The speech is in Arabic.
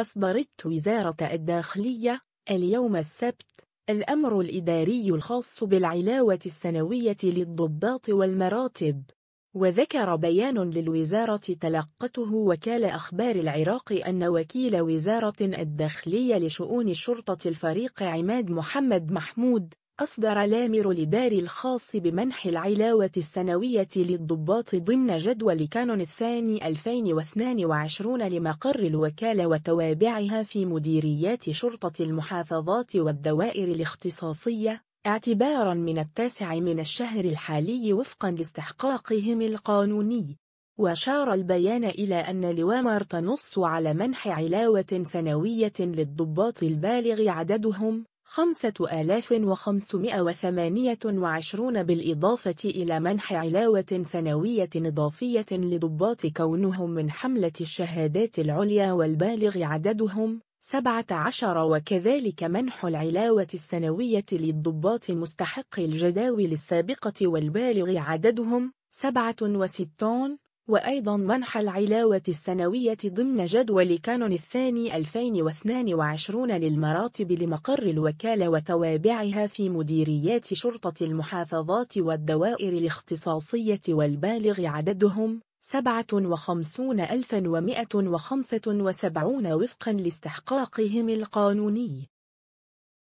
أصدرت وزارة الداخلية اليوم السبت الأمر الإداري الخاص بالعلاوة السنوية للضباط والمراتب وذكر بيان للوزارة تلقته وكالة أخبار العراق أن وكيل وزارة الداخلية لشؤون الشرطة الفريق عماد محمد محمود أصدر لامر لدار الخاص بمنح العلاوة السنوية للضباط ضمن جدول كانون الثاني 2022 لمقر الوكالة وتوابعها في مديريات شرطة المحافظات والدوائر الاختصاصية اعتبارا من التاسع من الشهر الحالي وفقا لاستحقاقهم القانوني وأشار البيان إلى أن لوامر تنص على منح علاوة سنوية للضباط البالغ عددهم 5528 بالإضافة إلى منح علاوة سنوية إضافية لضباط كونهم من حملة الشهادات العليا والبالغ عددهم 17 وكذلك منح العلاوة السنوية للضباط مستحق الجداول السابقة والبالغ عددهم 67 وأيضا منح العلاوة السنوية ضمن جدول كانون الثاني 2022 للمراتب لمقر الوكالة وتوابعها في مديريات شرطة المحافظات والدوائر الاختصاصية والبالغ عددهم 57175 وفقا لاستحقاقهم القانوني